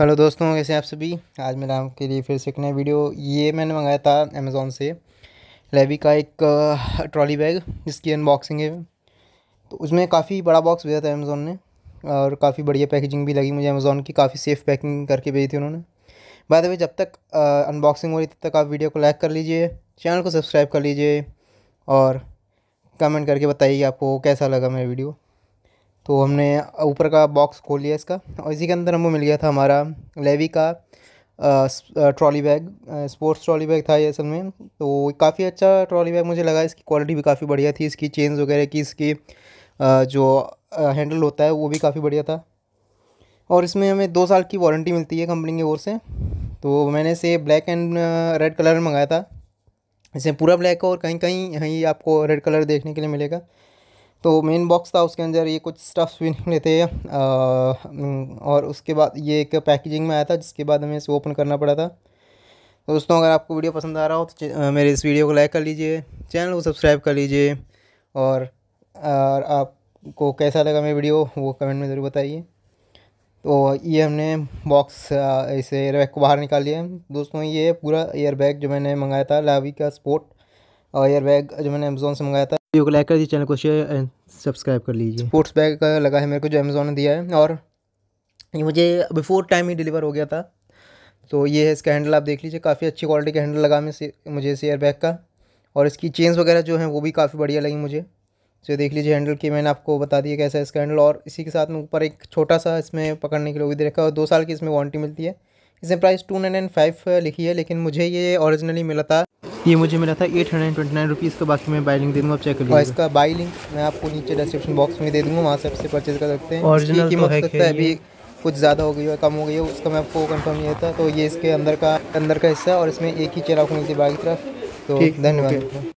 hello दोस्तों कैसे हैं आप सभी आज मेरा आपके लिए फिर से एक नया वीडियो ये मैंने मंगाया था अमेज़ोन से लेवी का एक ट्रॉली बैग जिसकी अनबॉक्सिंग है तो उसमें काफ़ी बड़ा बॉक्स भेजा था अमेज़ोन ने और काफ़ी बढ़िया पैकेजिंग भी लगी मुझे अमेज़ोन की काफ़ी सेफ़ पैकिंग करके भेजी थी उन्होंने बाद में जब तक अनबॉक्सिंग हो रही तब तक आप वीडियो को लाइक कर लीजिए चैनल को सब्सक्राइब कर लीजिए और कमेंट करके बताइए आपको कैसा लगा मेरा वीडियो तो हमने ऊपर का बॉक्स खोल लिया इसका और इसी के अंदर हमको मिल गया था हमारा लेवी का trolley bag sports trolley bag था ये असल में तो काफ़ी अच्छा ट्रॉली बैग मुझे लगा इसकी क्वालिटी भी काफ़ी बढ़िया थी इसकी चेन्स वगैरह की इसकी जो हैंडल होता है वो भी काफ़ी बढ़िया था और इसमें हमें दो साल की वारंटी मिलती है कंपनी की ओर से तो मैंने इसे ब्लैक एंड रेड कलर मंगाया था इसमें पूरा ब्लैक है और कहीं कहीं यहीं आपको रेड कलर देखने के लिए मिलेगा तो मेन बॉक्स था उसके अंदर ये कुछ स्टफ्स भी निकले थे और उसके बाद ये एक पैकेजिंग में आया था जिसके बाद हमें इसे ओपन करना पड़ा था तो दोस्तों अगर आपको वीडियो पसंद आ रहा हो तो मेरे इस वीडियो को लाइक कर लीजिए चैनल को सब्सक्राइब कर लीजिए और, आपको कैसा लगा मेरी वीडियो वो कमेंट में ज़रूर बताइए तो ये हमने बॉक्स इसे एयरबैग को बाहर निकाल लिया दोस्तों ये पूरा एयरबैग जो मैंने मंगाया था लावी का स्पोर्ट और एयरबैग जो मैंने अमेज़ोन से मंगाया था वीडियो को लाइक कर दीजिए चैनल को शेयर एंड सब्सक्राइब कर लीजिए स्पोर्ट्स बैग का लगा है मेरे को जो अमेज़ोन ने दिया है और ये मुझे बिफोर टाइम ही डिलीवर हो गया था तो ये है इसका हैंडल आप देख लीजिए काफ़ी अच्छी क्वालिटी का हैंडल लगा मैं मुझे इस एयर बैग का और इसकी चेंज वगैरह जो है वो भी काफ़ी बढ़िया लगी मुझे तो देख लीजिए हैंडल की मैंने आपको बता दिया कैसा है इसका हैंडल और इसी के साथ में ऊपर एक छोटा सा इसमें पकड़ने के लिए भी दे रखा है और दो साल की इसमें वारंटी मिलती है इसमें प्राइस टू नाइन फाइव लिखी है लेकिन मुझे ये ऑरिजिनली मिला था ये मुझे मिला था eight hundred twenty nine rupees का बाकी मैं बाई लिंक दे दूँगा आप चेक कर और इसका बाई लिंक मैं आपको नीचे डिस्क्रिप्शन बॉक्स में दे दूँगा वहाँ से आपसे परचेज कर सकते हैं ओरिजिनल तो कीमत सकता है अभी कुछ ज़्यादा हो गई है कम हो गई है उसका मैं आपको कंफर्म नहीं था तो ये इसके अंदर का अंदर का हिस्सा और इसमें एक ही चेरा नीचे बाकी तरफ तो धन्यवाद